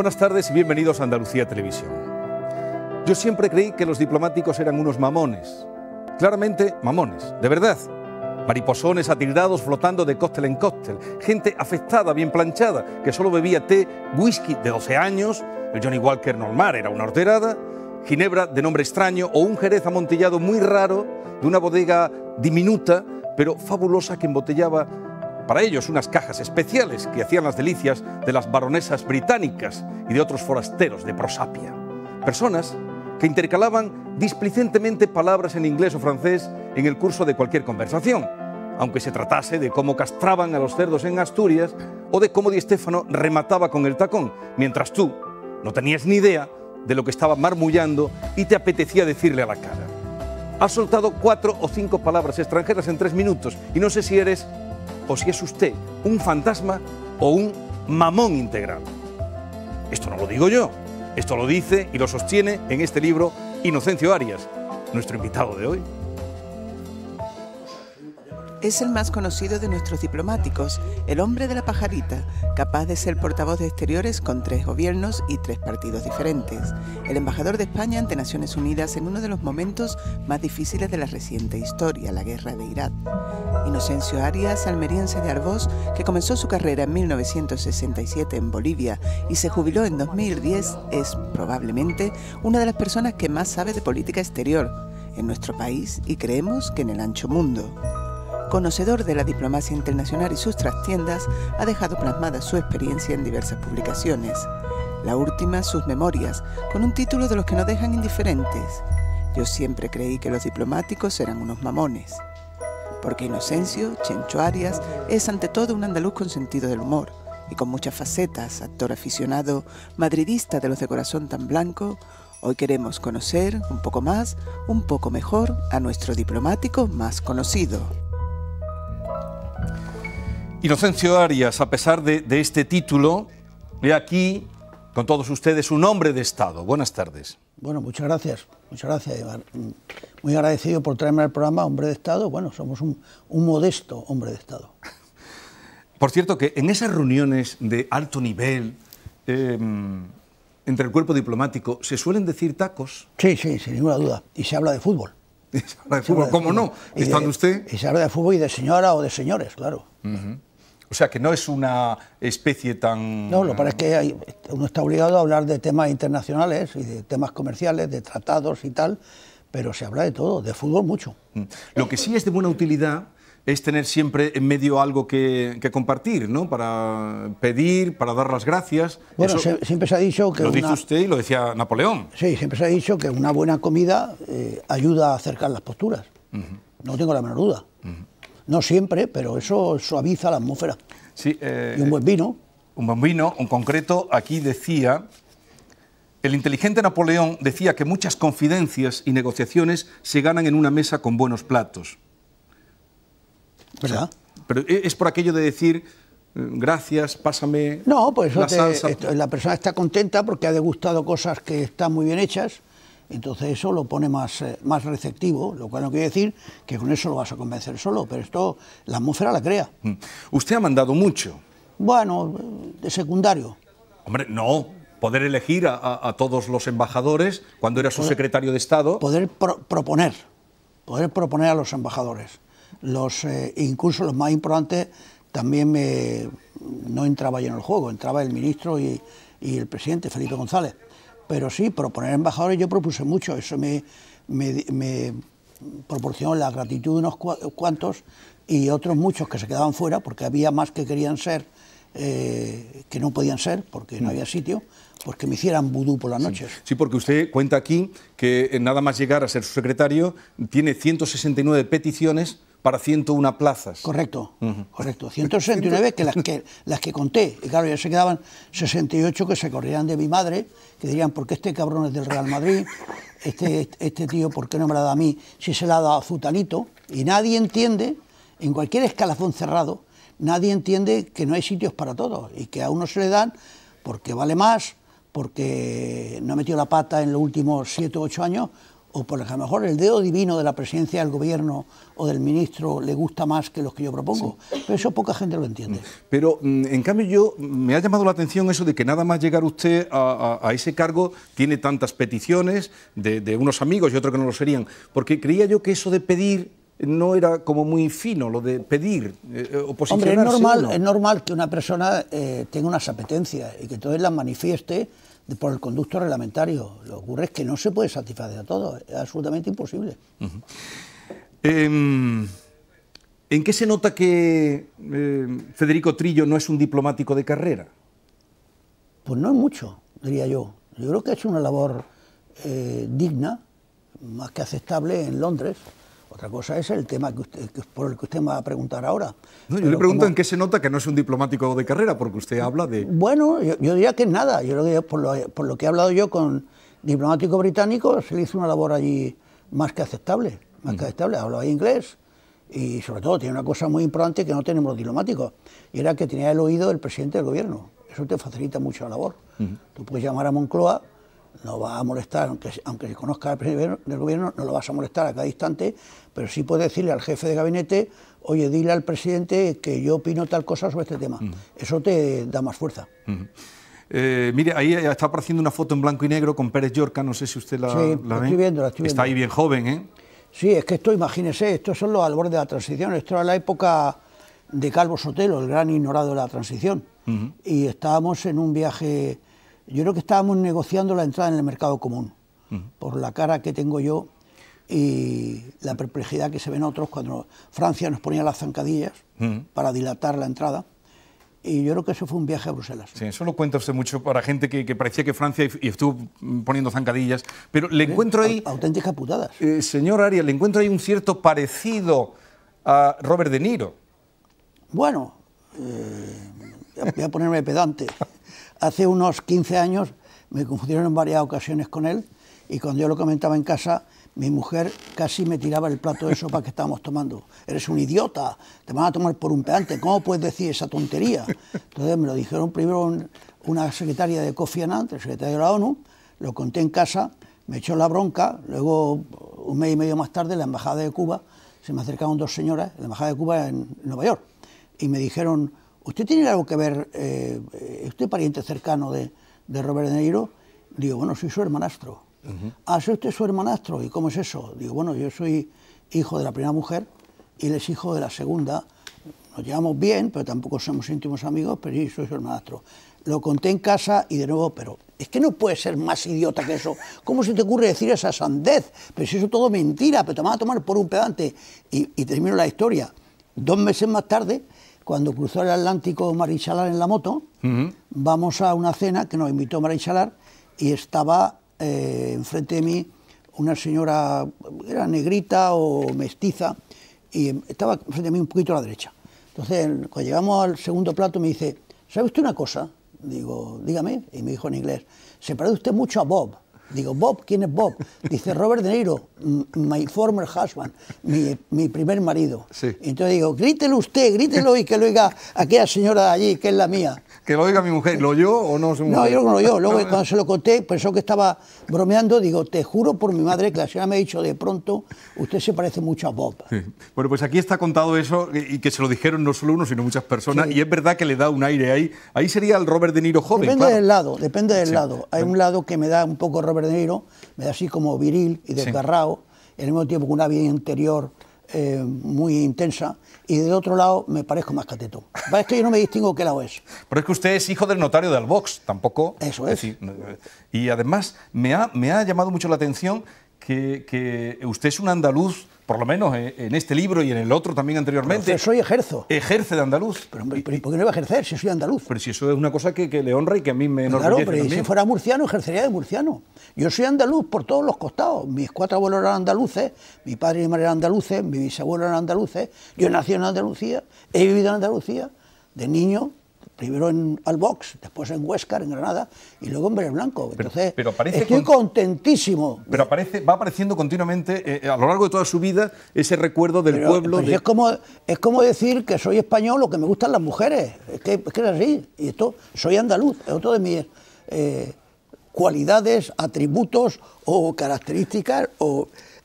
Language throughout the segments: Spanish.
Buenas tardes y bienvenidos a Andalucía Televisión. Yo siempre creí que los diplomáticos eran unos mamones. Claramente, mamones, de verdad. Mariposones atildados flotando de cóctel en cóctel, gente afectada, bien planchada, que solo bebía té, whisky de 12 años, el Johnny Walker normal era una horterada, ginebra de nombre extraño o un jerez amontillado muy raro de una bodega diminuta pero fabulosa que embotellaba para ellos unas cajas especiales que hacían las delicias de las baronesas británicas y de otros forasteros de prosapia. Personas que intercalaban displicentemente palabras en inglés o francés en el curso de cualquier conversación, aunque se tratase de cómo castraban a los cerdos en Asturias o de cómo Di remataba con el tacón, mientras tú no tenías ni idea de lo que estaba marmullando y te apetecía decirle a la cara. Has soltado cuatro o cinco palabras extranjeras en tres minutos y no sé si eres o si es usted un fantasma o un mamón integral. Esto no lo digo yo, esto lo dice y lo sostiene en este libro Inocencio Arias, nuestro invitado de hoy es el más conocido de nuestros diplomáticos, el hombre de la pajarita, capaz de ser portavoz de exteriores con tres gobiernos y tres partidos diferentes, el embajador de España ante Naciones Unidas en uno de los momentos más difíciles de la reciente historia, la guerra de Irak. Inocencio Arias, almeriense de Arbós, que comenzó su carrera en 1967 en Bolivia y se jubiló en 2010, es probablemente una de las personas que más sabe de política exterior en nuestro país y creemos que en el ancho mundo conocedor de la diplomacia internacional y sus trastiendas, ha dejado plasmada su experiencia en diversas publicaciones. La última, sus memorias, con un título de los que nos dejan indiferentes. Yo siempre creí que los diplomáticos eran unos mamones. Porque Inocencio, Chencho Arias, es ante todo un andaluz con sentido del humor y con muchas facetas, actor aficionado, madridista de los de corazón tan blanco, hoy queremos conocer un poco más, un poco mejor a nuestro diplomático más conocido. Inocencio Arias, a pesar de, este título, he aquí con todos ustedes un hombre de Estado. Buenas tardes. Bueno, muchas gracias. Muchas gracias, Muy agradecido por traerme al programa Hombre de Estado. Bueno, somos un, modesto hombre de Estado. Por cierto, que en esas reuniones de alto nivel eh, entre el cuerpo diplomático, ¿se suelen decir tacos? Sí, sí, sin ninguna duda. Y se habla de fútbol. ¿Y de fútbol, ¿cómo no? usted. Y se habla de fútbol y de señora o de señores, claro. O sea, que no es una especie tan... No, lo que pasa es que uno está obligado a hablar de temas internacionales y de temas comerciales, de tratados y tal, pero se habla de todo, de fútbol mucho. Mm. Lo que sí es de buena utilidad es tener siempre en medio algo que, compartir, ¿no? Para pedir, para dar las gracias. Bueno, siempre se ha dicho que... Lo dice usted y lo decía Napoleón. Sí, siempre se ha dicho que una buena comida eh, ayuda a acercar las posturas. No tengo la menor duda. No siempre, pero eso suaviza la atmósfera. Eh, y un buen vino. Un buen vino, un concreto, aquí decía, el inteligente Napoleón decía que muchas confidencias y negociaciones se ganan en una mesa con buenos platos. ¿Verdad? pero ¿e-, es por aquello de decir, mm, gracias, pásame. No, pues la, la persona está contenta porque ha degustado cosas que están muy bien hechas entonces eso lo pone más, eh, más receptivo, lo cual no quiere decir que con eso lo vas a convencer solo, pero esto la atmósfera la crea. Mm. Usted ha mandado mucho. Bueno, de secundario. Hombre, no, poder elegir a, todos los embajadores cuando era su secretario de Estado. Poder proponer, poder proponer a los embajadores. Los, eh, incluso los más importantes también no entraba yo en el juego, entraba el ministro y el presidente Felipe González pero sí, proponer embajadores yo propuse mucho, eso me, proporcionó la gratitud de unos cuantos y otros muchos que se quedaban fuera porque había más que querían ser, eh, que no podían ser porque no mm. había sitio, pues que me hicieran vudú por las noches. Sí. sí, porque usted cuenta aquí que eh, nada más llegar a ser su secretario, tiene 169 peticiones para 101 plazas. Correcto, correcto. 169 que las que las que conté. Y claro, ya se quedaban 68 que se corrían de mi madre, que dirían, ¿por qué este cabrón es del Real Madrid? Este, este, este tío, ¿por qué no me la da a mí si se la ha dado a Zutanito? Y nadie entiende, en cualquier escalafón cerrado, nadie entiende que no hay sitios para todos y que a uno se le dan porque vale más, porque no ha metido la pata en los últimos 7 u 8 años, o por a lo mejor el dedo divino de la presidencia del gobierno o del ministro le gusta más que los que yo propongo. Pero eso poca gente lo entiende. Mm. Pero mm, en cambio yo me ha llamado la atención eso de que nada más llegar usted a, ese cargo tiene tantas peticiones de, unos amigos y otros que no lo serían. Porque creía yo que eso de pedir no era como muy fino lo de pedir eh, eh, Hombre, es normal, que una persona eh, tenga unas apetencias y que entonces las manifieste por el conducto reglamentario. Lo que ocurre es que no se puede satisfacer a todos, es absolutamente imposible. Em, ¿En qué se nota que em, Federico Trillo no es un diplomático de carrera? Pues no es mucho, diría yo. Yo creo que ha hecho una labor eh, digna, más que aceptable, en Londres. Otra cosa es el tema que por el que usted me va a preguntar ahora. yo le pregunto en qué se nota que no es un diplomático de carrera, porque usted habla de... Bueno, yo, diría que nada. Yo creo que por lo, que he hablado yo con diplomático británico, se le hizo una labor allí más que aceptable. Más que mm. aceptable. Hablaba inglés y sobre todo tiene una cosa muy importante que no tenemos los diplomáticos, y era que tenía el oído del presidente del gobierno. Eso te facilita mucho la labor. Mm. Tú puedes llamar a Moncloa no va a molestar, aunque, aunque se conozca al presidente del gobierno, no lo vas a molestar a cada instante, pero sí puede decirle al jefe de gabinete, oye, dile al presidente que yo opino tal cosa sobre este tema. Mm. Eso te da más fuerza. Mm. Eh, mire, ahí eh, está apareciendo una foto en blanco y negro con Pérez Yorca, no sé si usted la, la Está ahí bien joven, ¿eh? Sí, es que esto, imagínese, estos son los albores de la transición, esto era la época de Calvo Sotelo, el gran ignorado de la transición, y estábamos en un viaje yo creo que estábamos negociando la entrada en el mercado común, por la cara que tengo yo y la perplejidad que se ven otros cuando Francia nos ponía las zancadillas para dilatar la entrada. Y yo creo que eso fue un viaje a Bruselas. Sí, eso lo cuenta usted mucho para gente que, parecía que Francia y, estuvo poniendo zancadillas. Pero le encuentro ahí. Auténticas putadas. Eh, señor Arias, le encuentro ahí un cierto parecido a Robert De Niro. Bueno, eh, voy a ponerme pedante. hace unos 15 años me confundieron en varias ocasiones con él y cuando yo lo comentaba en casa, mi mujer casi me tiraba el plato de sopa que estábamos tomando. Eres un idiota, te van a tomar por un peante ¿cómo puedes decir esa tontería? Entonces me lo dijeron primero una secretaria de Kofi Annan, el secretario de la ONU, lo conté en casa, me echó la bronca, luego un mes y medio más tarde en la Embajada de Cuba se me acercaron dos señoras, la Embajada de Cuba en Nueva York, y me dijeron, ¿usted tiene algo que ver, eh, usted pariente cercano de, de Robert De Niro? Digo, bueno, soy su hermanastro. Ah, soy usted su hermanastro, ¿y cómo es eso? Digo, bueno, yo soy hijo de la primera mujer y él es hijo de la segunda. Nos llevamos bien, pero tampoco somos íntimos amigos, pero sí, soy su hermanastro. Lo conté en casa y de nuevo, pero es que no puede ser más idiota que eso. ¿Cómo se te ocurre decir esa sandez? Pero si eso todo mentira, pero te van a tomar por un pedante. y termino la historia. Dos meses más tarde, cuando cruzó el Atlántico Marichalar en la moto, vamos a una cena que nos invitó Marichalar y estaba eh, enfrente de mí una señora, era negrita o mestiza, y estaba enfrente de mí un poquito a la derecha. Entonces, cuando llegamos al segundo plato, me dice, ¿sabe usted una cosa? Digo, dígame, y me dijo en inglés, se parece usted mucho a Bob. Digo, Bob, ¿quién es Bob? Dice, Robert De Niro, my former husband, mi, mi primer marido. Sí. entonces digo, grítelo usted, grítelo y que lo oiga aquella señora de allí, que es la mía. Que lo oiga mi mujer, ¿lo oyó o no No, yo no lo oyó. Luego cuando se lo conté, pensó que estaba bromeando, digo, te juro por mi madre que la señora me ha dicho de pronto, usted se parece mucho a Bob. Bueno, pues aquí está contado eso y que se lo dijeron no solo uno, sino muchas personas. Y es verdad que le da un aire ahí. Ahí sería el Robert De Niro joven. Depende del lado, depende del lado. Hay un lado que me da un poco Robert Verdeiro me da así como viril y desgarrado, en el mismo tiempo con una vida interior eh, muy intensa, y de otro lado me parezco más cateto. Es que yo no me distingo qué lado es. Pero es que usted es hijo del notario de Albox, tampoco. Eso es. Eh, y además me ha, me ha llamado mucho la atención que, que usted es un andaluz por lo menos eh, en, este libro y en el otro también anteriormente. soy ejerzo. Ejerce de andaluz. Pero, por qué no iba a ejercer si soy andaluz? Pero si eso es una cosa que, le honra y que a mí me enorgullece Claro, pero si fuera murciano, ejercería de murciano. Yo soy andaluz por todos los costados. Mis cuatro abuelos eran andaluces, mi padre y mi madre eran andaluces, mis bisabuelos eran andaluces, yo nací en Andalucía, he vivido en Andalucía. De niño primero en Albox, después en Huescar, en Granada, y luego en Verde Blanco. Entonces, pero, estoy contentísimo. Pero aparece, va apareciendo continuamente, eh, eh, a lo largo de toda su vida, ese recuerdo del pueblo. es, como, es como decir que soy español o que me gustan las mujeres. Es que es, así. Y esto, soy andaluz, es otro de mis eh, cualidades, atributos o características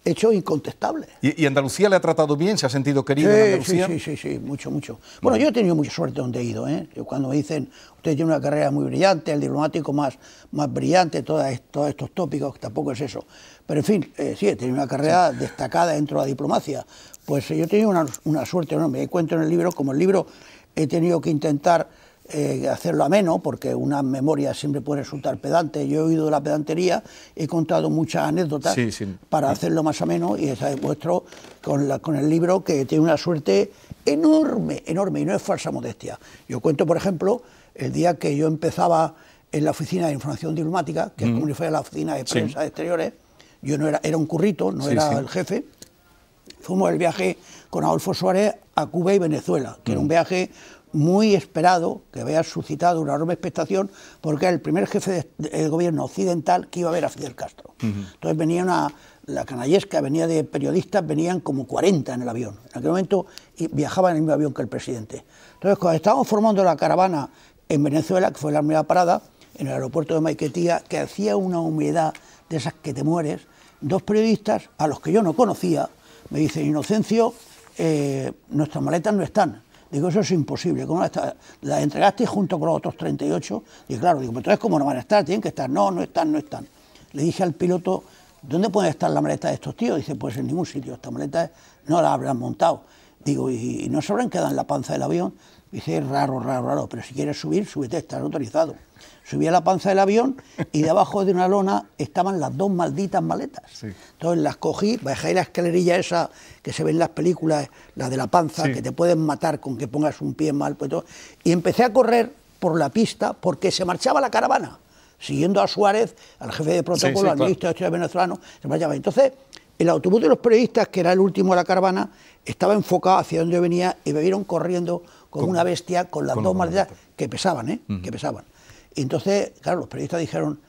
hecho incontestable. ¿Y, Andalucía le ha tratado bien? ¿Se ha sentido querido en Andalucía? Sí, sí, sí, mucho, mucho. Bueno, yo he tenido mucha suerte donde he ido. ¿eh? Cuando me dicen, usted tiene una carrera muy brillante, el diplomático más, más brillante, todos estos tópicos, tampoco es eso. Pero en fin, eh, sí, he tenido una carrera destacada dentro de la diplomacia. Pues eh, yo he tenido una, una suerte enorme. Cuento en el libro, como el libro he tenido que intentar eh, hacerlo ameno, porque una memoria siempre puede resultar pedante. Yo he oído de la pedantería, he contado muchas anécdotas para hacerlo más ameno y esa demuestro con, la, con el libro que tiene una suerte enorme, enorme, y no es falsa modestia. Yo cuento, por ejemplo, el día que yo empezaba en la oficina de información diplomática, que es mm. como la oficina de prensa exteriores, yo no era, era un currito, no era el jefe. Fuimos el viaje con Adolfo Suárez a Cuba y Venezuela, que era un mm. viaje muy esperado, que había suscitado una enorme expectación, porque era el primer jefe del de, gobierno occidental que iba a ver a Fidel Castro. Entonces venía una, la canallesca, venía de periodistas, venían como 40 en el avión. En aquel momento viajaba en el mismo avión que el presidente. Entonces cuando estábamos formando la caravana en Venezuela, que fue la primera parada, en el aeropuerto de Maiquetía, que hacía una humedad de esas que te mueres, dos periodistas, a los que yo no conocía, me dicen, Inocencio, eh, nuestras maletas no están, Digo, eso es imposible. ¿Cómo la, la entregaste junto con los otros 38? Y claro, digo, pero entonces, ¿cómo no van a estar? Tienen que estar. No, no están, no están. Le dije al piloto, ¿dónde puede estar la maleta de estos tíos? Dice, pues en ningún sitio. esta maletas no la habrán montado. Digo, ¿y, no se habrán quedado en la panza del avión? Dice, raro, raro, raro, pero si quieres subir, súbete, estás autorizado subí a la panza del avión y debajo de una lona estaban las dos malditas maletas. Entonces las cogí, bajé la escalerilla esa que se ve en las películas, la de la panza, que te pueden matar con que pongas un pie mal, pues todo, y empecé a correr por la pista porque se marchaba la caravana, siguiendo a Suárez, al jefe de protocolo, al ministro de venezolano, se Entonces el autobús de los periodistas, que era el último de la caravana, estaba enfocado hacia donde yo venía y me vieron corriendo como con, una bestia con las dos maletas que pesaban, ¿eh? que pesaban. Y entonces, claro, los periodistas dijeron,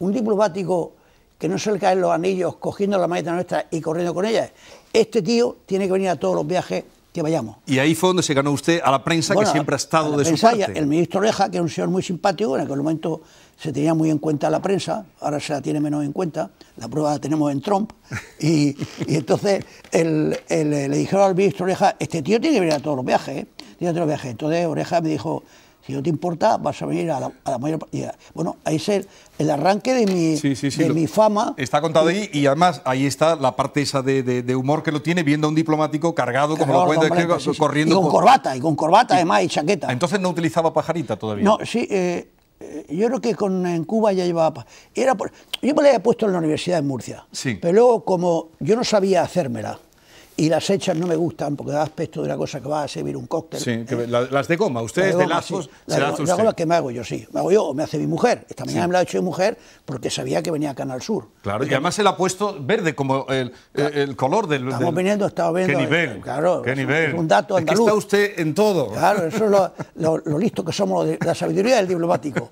un diplomático que no se le caen los anillos cogiendo la maleta nuestra y corriendo con ella, este tío tiene que venir a todos los viajes que vayamos. Y ahí fue donde se ganó usted a la prensa que siempre ha estado de su parte. El ministro Oreja, que es un señor muy simpático, en aquel momento se tenía muy en cuenta la prensa, ahora se la tiene menos en cuenta, la prueba la tenemos en Trump, y, entonces le dijeron al ministro Oreja, este tío tiene que venir a todos los viajes, a ¿eh? todos los viajes. Entonces Oreja me dijo, si no te importa, vas a venir a la, mayor partida. Bueno, ahí es el, arranque de mi, mi fama. Está contado ahí y además ahí está la parte esa de, humor que lo tiene viendo a un diplomático cargado, como lo cuento, corriendo. Y con corbata, y con corbata además y chaqueta. Entonces no utilizaba pajarita todavía. No, sí. Eh, eh, yo creo que con, en Cuba ya llevaba... Era yo me la había puesto en la Universidad de Murcia, sí pero luego como yo no sabía hacérmela, y las hechas no me gustan porque da aspecto de una cosa que va a servir un cóctel. Sí, las de goma, ustedes de, lazos. las la goma que me hago yo, sí. Me hago yo o me hace mi mujer. Esta mañana me la ha hecho mi mujer porque sabía que venía a Canal Sur. Claro, y además se la ha puesto verde como el, color del. Estamos viniendo, estaba viendo. ¿Qué nivel? claro, ¿Qué nivel? Un dato andaluz. está usted en todo. Claro, eso es lo, listo que somos, de, la sabiduría del diplomático.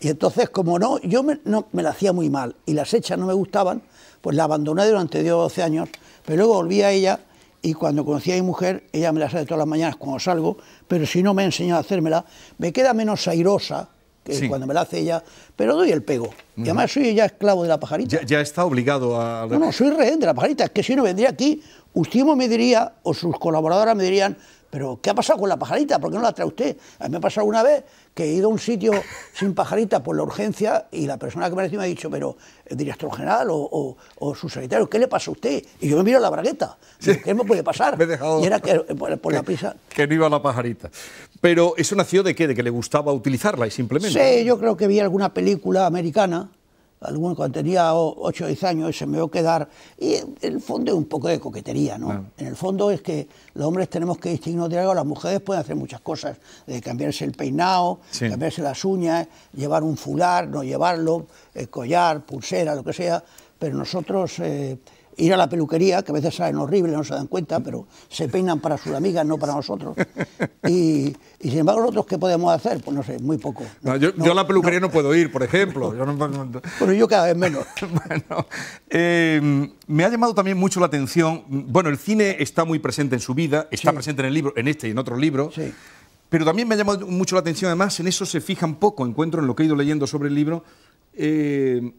Y entonces, como no, yo me, no, me la hacía muy mal y las hechas no me gustaban, pues la abandoné durante o 12 años, pero luego volví a ella y cuando conocí a mi mujer, ella me la hace todas las mañanas cuando salgo, pero si no me ha enseñado a hacérmela, me queda menos airosa que cuando me la hace ella, pero doy el pego. Y además soy ya esclavo de la pajarita. Ya, está obligado a... No, no, soy rehén de la pajarita, es que si no vendría aquí, usted me diría, o sus colaboradoras me dirían, pero ¿qué ha pasado con la pajarita? ¿Por qué no la trae usted? A mí me ha pasado una vez que he ido a un sitio sin pajarita por la urgencia y la persona que me ha me ha dicho, pero el eh, director general o, o, su secretario, ¿qué le pasa a usted? Y yo me miro la bragueta, ¿qué me puede pasar? Me he dejado... Y era que, eh, por, la prisa... Que no iba la pajarita. Pero eso nació de qué? De que le gustaba utilizarla y simplemente... Sí, yo creo que vi alguna película americana Alguno cuando tenía 8 o 10 años se me va a quedar. Y en el fondo es un poco de coquetería, ¿no? En el fondo es que los hombres tenemos que distinguirnos de algo, las mujeres pueden hacer muchas cosas, de cambiarse el peinado, cambiarse las uñas, llevar un fular, no llevarlo, eh, collar, pulsera, lo que sea, pero nosotros... Eh, ir a la peluquería, que a veces salen horribles, no se dan cuenta, pero se peinan para sus amigas, no para nosotros. Y, sin embargo, nosotros, ¿qué podemos hacer? Pues no sé, muy poco. yo, a la peluquería no, puedo ir, por ejemplo. bueno, yo cada vez menos. bueno, em, me ha llamado también mucho la atención, bueno, el cine está muy presente en su vida, está presente en el libro, en este y en otros libros. Pero también me ha llamado mucho la atención, además, en eso se fijan poco, encuentro en lo que he ido leyendo sobre el libro, eh,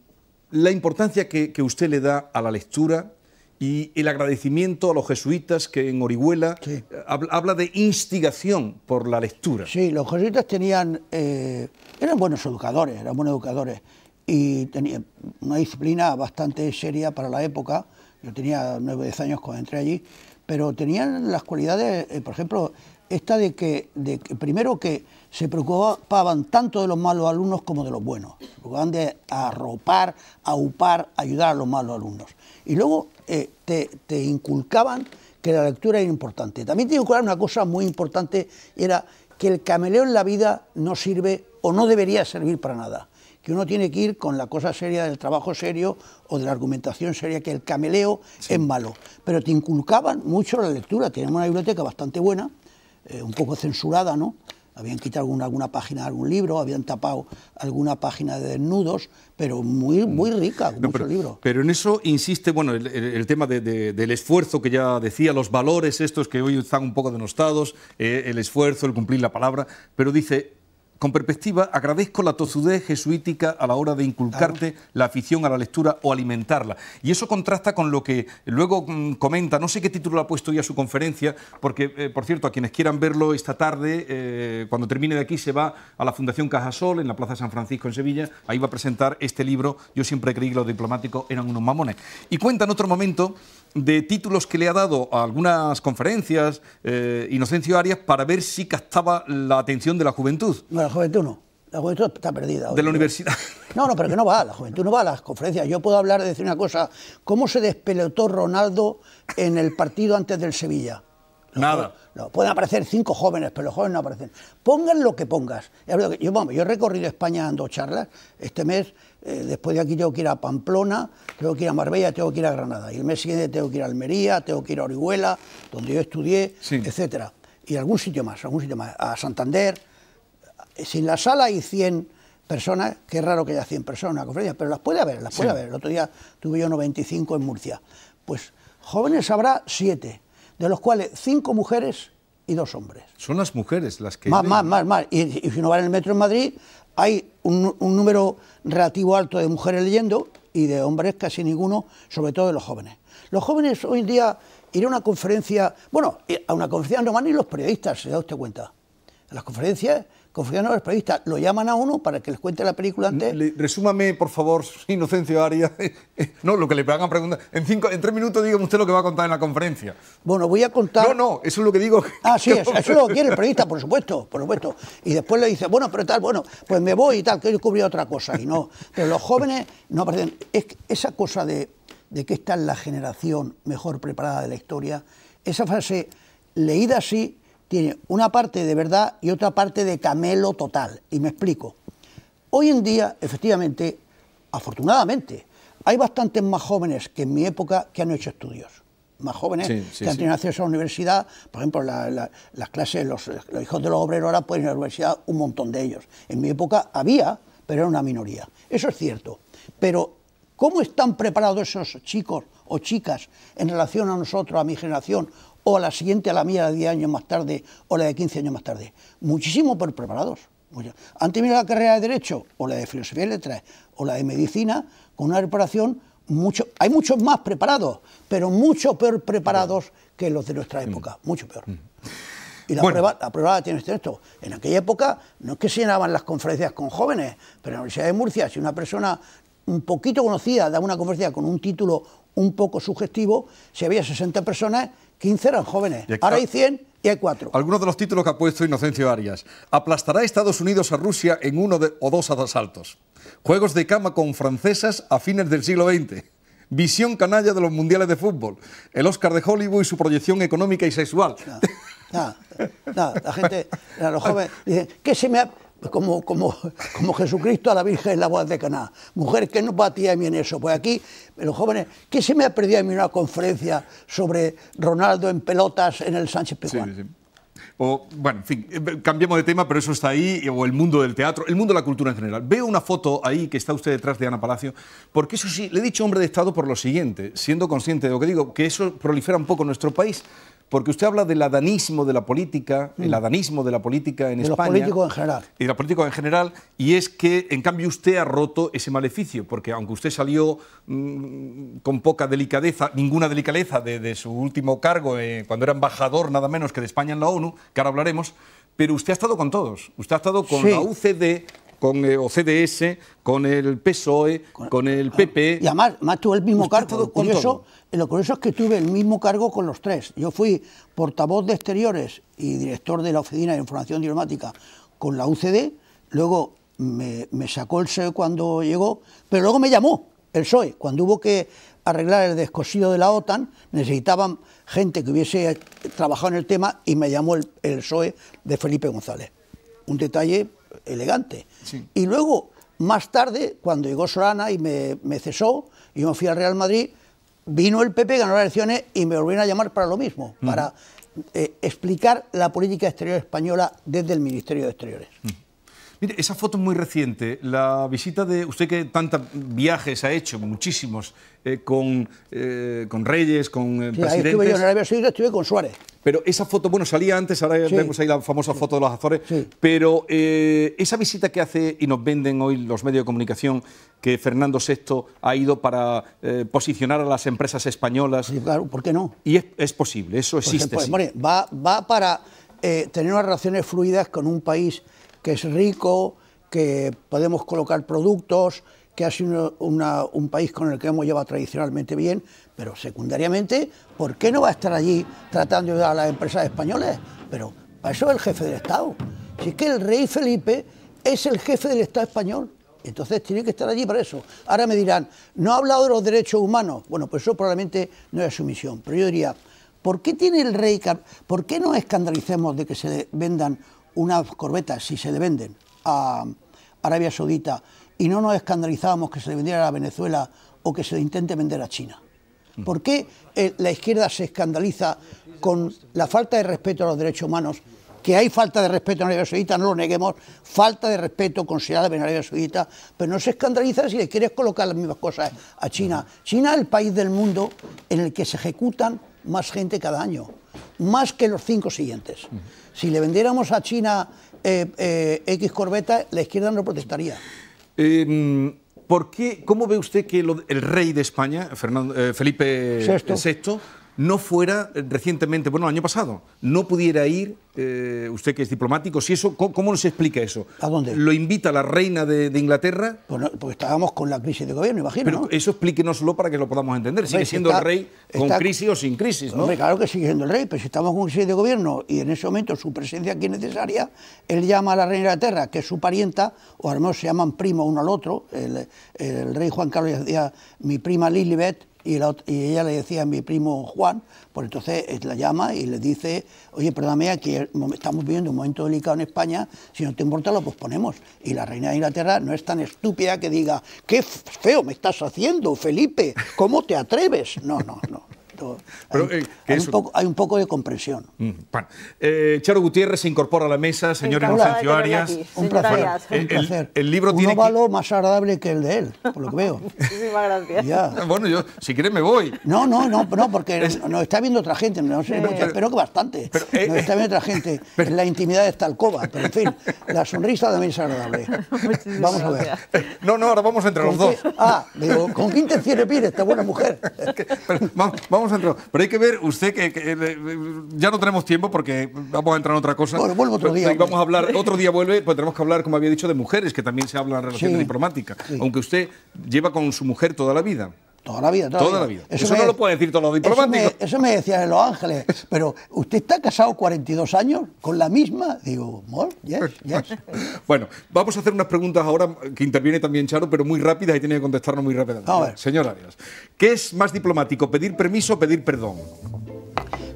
la importancia que, usted le da a la lectura y el agradecimiento a los jesuitas que en Orihuela eh, habla, de instigación por la lectura. Sí, los jesuitas tenían, eh, eran buenos educadores, eran buenos educadores y tenían una disciplina bastante seria para la época. Yo tenía 9 diez años cuando entré allí, pero tenían las cualidades, eh, por ejemplo, esta de que, de que primero que se preocupaban tanto de los malos alumnos como de los buenos. Se preocupaban de arropar, aupar, ayudar a los malos alumnos. Y luego eh, te, inculcaban que la lectura era importante. También te inculcaban una cosa muy importante, era que el cameleo en la vida no sirve o no debería servir para nada. Que uno tiene que ir con la cosa seria del trabajo serio o de la argumentación seria, que el cameleo es malo. Pero te inculcaban mucho la lectura. Tenemos una biblioteca bastante buena, eh, un poco censurada, ¿no? Habían quitado alguna, alguna página de algún libro, habían tapado alguna página de desnudos, pero muy, mm. muy rica, mucho libro. Pero en eso insiste, bueno, el, tema del esfuerzo que ya decía, los valores estos que hoy están un poco denostados, eh, el esfuerzo, el cumplir la palabra, pero dice, con perspectiva, agradezco la tozudez jesuítica a la hora de inculcarte la afición a la lectura o alimentarla. Y eso contrasta con lo que luego mm, comenta, no sé qué título ha puesto ya su conferencia, porque, eh, por cierto, a quienes quieran verlo esta tarde, eh, cuando termine de aquí, se va a la Fundación Cajasol, en la Plaza San Francisco, en Sevilla. Ahí va a presentar este libro. Yo siempre creí que los diplomáticos eran unos mamones. Y cuenta en otro momento de títulos que le ha dado a algunas conferencias, eh, Inocencio Arias, para ver si captaba la atención de la juventud. No, la juventud no. La juventud está perdida. De la universidad. No, no, pero que no va, la juventud no va a las conferencias. Yo puedo hablar de decir una cosa, ¿cómo se despelotó Ronaldo en el partido antes del Sevilla? Nada. pueden aparecer cinco jóvenes, pero los jóvenes no aparecen. Pongan lo que pongas. Yo, he recorrido España dando charlas. Este mes, eh, después de aquí, tengo que ir a Pamplona, tengo que ir a Marbella, tengo que ir a Granada. Y el mes siguiente tengo que ir a Almería, tengo que ir a Orihuela, donde yo estudié, etc. etcétera. Y algún sitio más, algún sitio más. A Santander. Si en la sala hay 100 personas, que es raro que haya 100 personas en pero las puede haber, las puede haber. El otro día tuve yo 95 en Murcia. Pues jóvenes habrá 7 de los cuales cinco mujeres y dos hombres. Son las mujeres las que... Más, más, más, más. Y, si uno va en el metro en Madrid, hay un, un, número relativo alto de mujeres leyendo y de hombres casi ninguno, sobre todo de los jóvenes. Los jóvenes hoy en día ir a una conferencia, bueno, a una conferencia no van ni los periodistas, se da usted cuenta a las conferencias, conferencias a los periodistas lo llaman a uno para que les cuente la película antes. resúmame, por favor, Inocencio Arias, no, lo que le hagan preguntas. En, cinco, en tres minutos dígame usted lo que va a contar en la conferencia. Bueno, voy a contar... No, no, eso es lo que digo. Ah, sí, eso, lo que quiere el periodista, por supuesto, por supuesto. Y después le dice, bueno, pero tal, bueno, pues me voy y tal, que he descubierto otra cosa. Y no, pero los jóvenes no aparecen. esa cosa de, de que está en la generación mejor preparada de la historia, esa frase leída así tiene una parte de verdad y otra parte de camelo total. Y me explico. Hoy en día, efectivamente, afortunadamente, hay bastantes más jóvenes que en mi época que han hecho estudios. Más jóvenes que han tenido acceso a la universidad. Por ejemplo, las clases, los, los, hijos de los obreros ahora pueden ir a la universidad, un montón de ellos. En mi época había, pero era una minoría. Eso es cierto. Pero, ¿cómo están preparados esos chicos o chicas en relación a nosotros, a mi generación, o a la siguiente, a la mía, de 10 años más tarde, o la de 15 años más tarde. Muchísimo peor preparados. Han terminado la carrera de Derecho, o la de Filosofía y Letras, o la de Medicina, con una preparación mucho... Hay muchos más preparados, pero mucho peor preparados que los de nuestra mm. época, mucho peor. Mm. Y la, prueba, la prueba la este esto. En aquella época no es que se llenaban las conferencias con jóvenes, pero en la Universidad de Murcia, si una persona un poquito conocida da una conferencia con un título un poco subjetivo, si había 60 personas, 15 eran jóvenes. Ahora hay 100 y hay 4. Algunos de los títulos que ha puesto Inocencio Arias. ¿Aplastará Estados Unidos a Rusia en uno o dos asaltos? Juegos de cama con francesas a fines del siglo XX. Visión canalla de los mundiales de fútbol. El Oscar de Hollywood y su proyección económica y sexual. la gente, los jóvenes dicen, ¿qué se me ha como, como, como Jesucristo a la Virgen en la voz de Caná. Mujer, que no batía a mí en eso? Pues aquí, los jóvenes, ¿qué se me ha perdido en una conferencia sobre Ronaldo en pelotas en el Sánchez Pizjuán? O, bueno, en fin, eh, cambiemos de tema, pero eso está ahí, eh, o el mundo del teatro, el mundo de la cultura en general. Veo una foto ahí que está usted detrás de Ana Palacio, porque eso sí, le he dicho hombre de Estado por lo siguiente, siendo consciente de lo que digo, que eso prolifera un poco en nuestro país. Porque usted habla del adanismo de la política, el mm. adanismo de la política en de España. Los políticos en general. Y de la política en general, y es que, en cambio, usted ha roto ese maleficio, porque aunque usted salió mm, con poca delicadeza, ninguna delicadeza de, su último cargo, eh, cuando era embajador nada menos que de España en la ONU, que ahora hablaremos, pero usted ha estado con todos. Usted ha estado con la UCD, eh, con el OCDS, e, con el PSOE, con, ah, el PP. Y además, tuve el mismo cargo. con lo curioso es que tuve el mismo cargo con los tres. Yo fui portavoz de Exteriores y director de la Oficina de Información Diplomática con la UCD, luego me, sacó el PSOE cuando llegó, pero luego me llamó el PSOE cuando hubo que arreglar el descosido de la OTAN, necesitaban gente que hubiese trabajado en el tema y me llamó el, el PSOE de Felipe González. Un detalle elegante. Y luego, más tarde, cuando llegó Solana y me, cesó, y yo me fui al Real Madrid, vino el PP, ganó las elecciones y me volvieron a llamar para lo mismo, para eh, explicar la política exterior española desde el Ministerio de Exteriores. Mire, esa foto es muy reciente. La visita de usted que tantos viajes ha hecho, muchísimos, eh, eh, con, reyes, con eh, sí, presidentes. Ahí estuve yo en Arabia Saudita, estuve con Suárez. Pero esa foto, bueno, salía antes, ahora vemos ahí la famosa foto de los Azores, pero esa visita que hace y nos venden hoy los medios de comunicación que Fernando VI ha ido para posicionar a las empresas españolas. claro, ¿por qué no? Y es, posible, eso pues existe. Pues, va para tener unas relaciones fluidas con un país que es rico, que podemos colocar productos, que ha sido un país con el que hemos llevado tradicionalmente bien, pero secundariamente, ¿por qué no va a estar allí tratando de ayudar a las empresas españolas? Pero para eso es el jefe del Estado. Si es que el rey Felipe es el jefe del Estado español, entonces tiene que estar allí para eso. Ahora me dirán, no ha hablado de los derechos humanos. Bueno, pues eso probablemente no es su misión, pero yo diría, ¿por qué tiene el rey, por qué no escandalicemos de que se vendan unas corbetas, si se le venden a Arabia Saudita, y no nos escandalizábamos que se le vendiera a Venezuela o que se le intente vender a China. Mm. ¿Por qué eh, la izquierda se escandaliza con la falta de respeto a los derechos humanos? Que hay falta de respeto en Arabia Saudita, no lo neguemos, falta de respeto considerada en Arabia Saudita, pero no se escandaliza si le quieres colocar las mismas cosas a China. China es el país del mundo en el que se ejecutan más gente cada año, más que los cinco siguientes. Si le vendiéramos a China eh, eh, X corbeta, la izquierda no protestaría. Em, ¿Cómo ve usted que el rey de España, Fernando, eh, Felipe VI, no fuera eh, recientemente, bueno, el año pasado, no pudiera ir, eh, usted que es diplomático, si eso, ¿cómo, se nos explica eso? ¿A dónde? ¿Lo invita la reina de, Inglaterra? Pues estábamos con la crisis de gobierno, imagino. Pero ¿no? eso explíquenoslo para que lo podamos entender. ¿Sigue siendo el rey con crisis o sin crisis? ¿no? Hombre, claro que sigue siendo el rey, pero si estamos con crisis de gobierno y en ese momento su presencia aquí es necesaria, él llama a la reina de Inglaterra, que es su parienta, o al menos se llaman primo uno al otro, el, el rey Juan Carlos decía, mi prima Lilibet, y, ella le decía a mi primo Juan, pues entonces eh, la llama y le dice, oye, perdóname, aquí estamos viviendo un momento delicado en España, si no te importa lo posponemos. Y la reina de Inglaterra no es tan estúpida que diga, qué feo me estás haciendo, Felipe, ¿cómo te atreves? No, no, no. Eh, hay, un poco, de comprensión. Mm, bueno. Eh, Charo Gutiérrez se incorpora a la mesa, señor Inocencio Arias. Un placer. Eh, el, un El, libro tiene óvalo más agradable que el de él, por lo que veo. Muchísimas gracias. Ya. Bueno, yo, si quieres me voy. No, no, no, no porque nos está viendo otra gente, no sé, espero que bastante. nos está viendo otra gente la intimidad está esta alcoba, pero en fin, la sonrisa también es agradable. vamos a ver. No, no, ahora vamos entre los dos. Ah, digo, ¿con qué intención pide, esta buena mujer? pero, vamos, vamos pero hay que ver, usted que, ya no tenemos tiempo porque vamos a entrar en otra cosa. vuelvo otro día. Vamos a hablar, otro día vuelve, pues tenemos que hablar, como había dicho, de mujeres, que también se habla en relación diplomática. Aunque usted lleva con su mujer toda la vida. Toda la vida, toda, toda la vida. Eso, no lo puede decir todos los diplomáticos. Eso me, decían en Los Ángeles. Pero usted está casado 42 años con la misma. Digo, yes, pues, yes. bueno, vamos a hacer unas preguntas ahora que interviene también Charo, pero muy rápidas y tiene que contestarnos muy rápidamente. A ver. Señor Arias, ¿qué es más diplomático, pedir permiso o pedir perdón?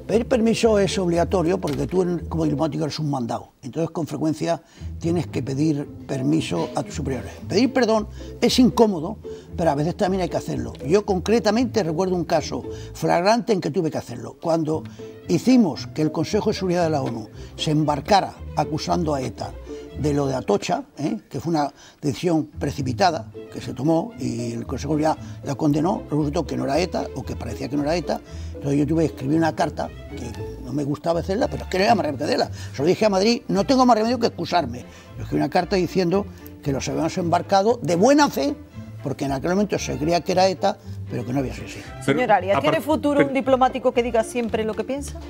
Pedir permiso es obligatorio porque tú como diplomático eres un mandado. Entonces con frecuencia tienes que pedir permiso a tus superiores. Pedir perdón es incómodo, pero a veces también hay que hacerlo. Yo concretamente recuerdo un caso flagrante en que tuve que hacerlo. Cuando hicimos que el Consejo de Seguridad de la ONU se embarcara acusando a ETA de lo de Atocha, ¿eh? que fue una decisión precipitada que se tomó y el Consejo ya la condenó, resultó que no era ETA o que parecía que no era ETA. Entonces yo tuve que escribir una carta que no me gustaba hacerla, pero es que no era más remedio que Se lo dije a Madrid, no tengo más remedio que excusarme. Yo escribí una carta diciendo que los habíamos embarcado de buena fe porque en aquel momento se creía que era ETA, pero que no había sido así. Señor ¿tiene futuro un diplomático que diga siempre lo que piensa?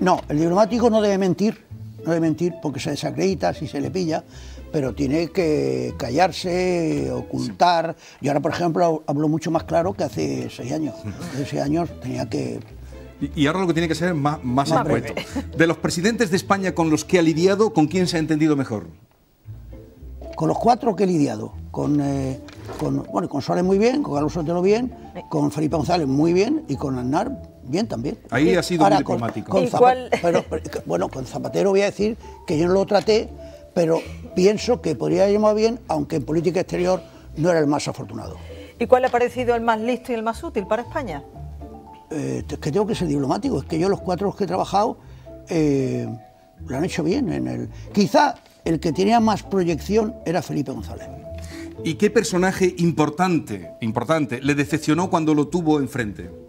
No, el diplomático no debe mentir no de mentir porque se desacredita si se le pilla, pero tiene que callarse, ocultar. Y ahora, por ejemplo, hablo mucho más claro que hace seis años. Hace seis años tenía que y ahora lo que tiene que ser más, más, De los presidentes de España con los que ha lidiado, ¿con quién se ha entendido mejor? Con los cuatro que he lidiado. Con, eh, bueno, con Suárez muy bien, con Carlos Sotelo bien, con Felipe González muy bien y con Aznar Bien, también. Ahí ha sido diplomático. bueno, con Zapatero voy a decir que yo no lo traté, pero pienso que podría haber llamado bien, aunque en política exterior no era el más afortunado. ¿Y cuál ha parecido el más listo y el más útil para España? Eh, es que tengo que ser diplomático, es que yo los cuatro que he trabajado eh, lo han hecho bien. En el... Quizá el que tenía más proyección era Felipe González. ¿Y qué personaje importante, importante le decepcionó cuando lo tuvo enfrente?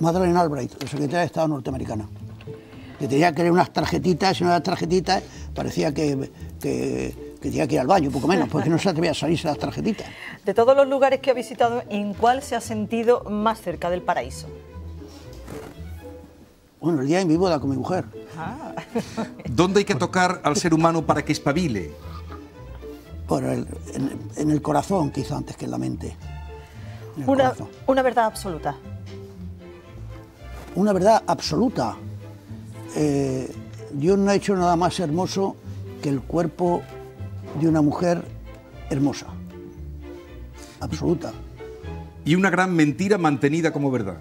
Madeleine Albright, la secretaria de Estado norteamericana, que tenía que leer unas tarjetitas y las tarjetitas parecía que, que, que tenía que ir al baño, poco menos, porque no se atrevía a salirse las tarjetitas. De todos los lugares que ha visitado, ¿en cuál se ha sentido más cerca del paraíso? Bueno, el día de mi boda con mi mujer. Ah. ¿Dónde hay que tocar al ser humano para que espabile? Por en, el corazón, quizá antes que en la mente. una, una verdad absoluta una verdad absoluta. Eh, Dios no ha hecho nada más hermoso que el cuerpo de una mujer hermosa, absoluta. Y una gran mentira mantenida como verdad.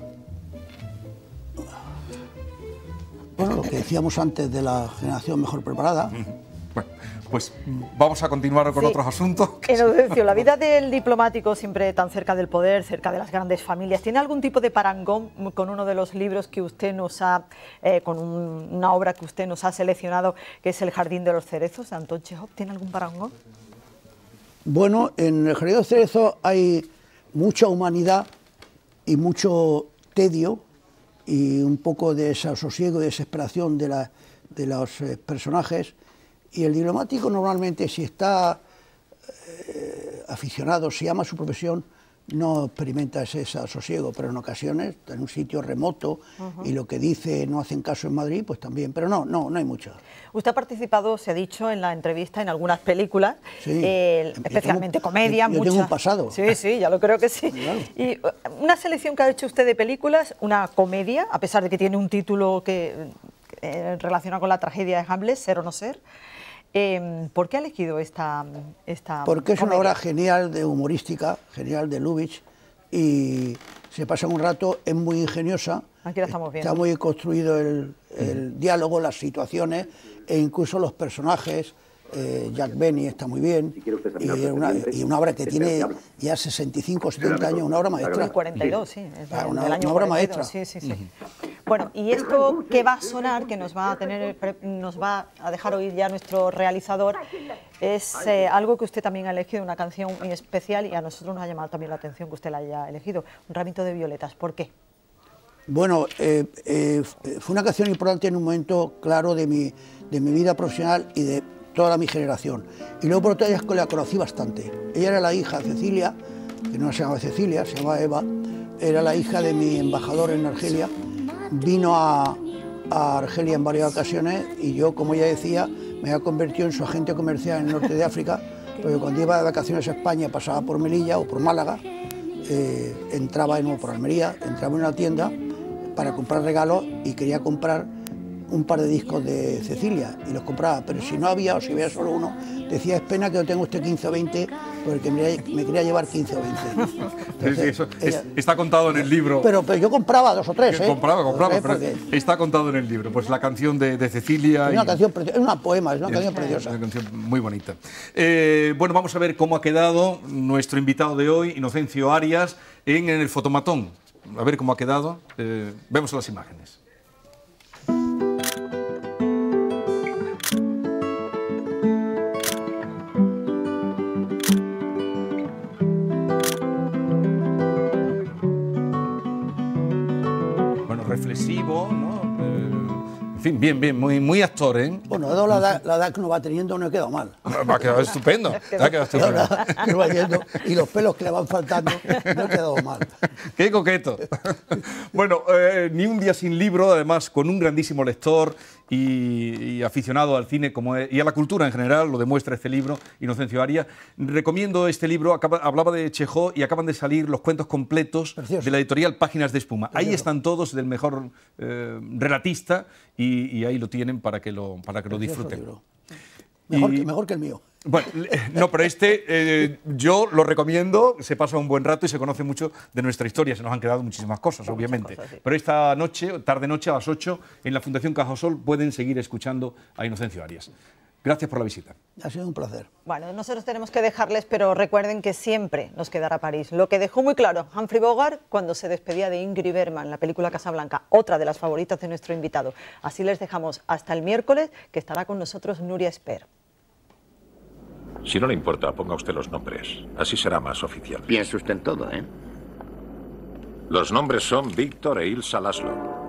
Bueno, lo que decíamos antes de la generación mejor preparada. Pues vamos a continuar con otros asuntos. la vida del diplomático siempre tan cerca del poder, cerca de las grandes familias, ¿tiene algún tipo de parangón con uno de los libros que usted nos ha, eh, con una obra que usted nos ha seleccionado, que es El Jardín de los Cerezos, de Anton Chejov? ¿Tiene algún parangón? Bueno, en El Jardín de los Cerezos hay mucha humanidad y mucho tedio y un poco de desasosiego y desesperación de, la, de los eh, personajes y el diplomático normalmente si está eh, aficionado, si ama su profesión, no experimenta ese sosiego, pero en ocasiones, en un sitio remoto, y lo que dice no hacen caso en Madrid, pues también, pero no, no, no hay mucho. Usted ha participado, se ha dicho, en la entrevista en algunas películas, eh, especialmente comedias. comedia, un pasado. Sí, sí, ya lo creo que sí. Y uh, una selección que ha hecho usted de películas, una comedia, a pesar de que tiene un título que eh, relacionado con la tragedia de Hamlet, Ser o no Ser, Em, ¿Por qué ha elegido esta, esta Porque es una obra genial de humorística, genial de Lubitsch, y se pasa un rato, es muy ingeniosa. Aquí la estamos viendo. Está muy construido el, diálogo, las situaciones, e incluso los personajes. Eh, Jack Benny está muy bien. y, una, obra que tiene ya 65 70 años, una obra maestra. 42, sí. una, obra maestra. Sí, sí, sí. Bueno, y esto que va a sonar, que nos va a, tener, nos va a dejar oír ya nuestro realizador, es eh, algo que usted también ha elegido, una canción muy especial y a nosotros nos ha llamado también la atención que usted la haya elegido, un ramito de violetas. ¿Por qué? Bueno, eh, eh, fue una canción importante en un momento claro de mi, vida profesional y de toda mi generación. Y luego por otra que la conocí bastante. Ella era la hija de Cecilia, que no se llamaba Cecilia, se llamaba Eva, era la hija de mi embajador en Argelia vino a, Argelia en varias ocasiones y yo, como ya decía, me había convertido en su agente comercial en el norte de África, porque cuando iba de vacaciones a España pasaba por Melilla o por Málaga, eh, entraba en por Almería, entraba en una tienda para comprar regalos y quería comprar un par de discos de Cecilia y los compraba, pero si no había o si había solo uno, decía, es pena que no tenga usted 15 o 20, porque me, quería llevar 15 o 20. está contado en el libro. Pero, pero yo compraba dos o tres, ¿eh? Compraba, compraba, pero está contado en el libro. Pues la canción de, Cecilia. Es una canción preciosa, es una poema, es una canción preciosa. Es una canción muy bonita. Eh, bueno, vamos a ver cómo ha quedado nuestro invitado de hoy, Inocencio Arias, en el fotomatón. A ver cómo ha quedado. Eh, vemos las imágenes. Eh, en fin, bien, bien, muy, muy actor, ¿eh? Bueno, la edad, la que nos va teniendo, no ha quedado mal. Va quedado estupendo. ha quedado estupendo. va y los pelos que le van faltando, no ha quedado mal. Qué coqueto. bueno, eh, ni un día sin libro, además, con un grandísimo lector y, aficionado al cine como e, y a la cultura en general, lo demuestra este libro, Inocencio Aria. Recomiendo este libro, hablaba de Chejó y acaban de salir los cuentos completos de la editorial Páginas de Espuma. Ahí están todos del mejor eh, relatista y, ahí lo tienen para que lo, para que lo disfruten. Mejor, que, el mío. Bueno, no, pero este eh, yo lo recomiendo, se pasa un buen rato y se conoce mucho de nuestra historia, se nos han quedado muchísimas cosas, obviamente. Pero esta noche, tarde-noche, a las 8, en la Fundación Cajasol pueden seguir escuchando a Inocencio Arias. Gracias por la visita. Ha sido un placer. Bueno, nosotros tenemos que dejarles, pero recuerden que siempre nos quedará París. Lo que dejó muy claro Humphrey Bogart cuando se despedía de Ingrid Berman, la película Casablanca, otra de las favoritas de nuestro invitado. Así les dejamos hasta el miércoles, que estará con nosotros Nuria Esper. Si no le importa, ponga usted los nombres. Así será más oficial. Piense usted en todo, ¿eh? Los nombres son Víctor e Ilsa Laszlo.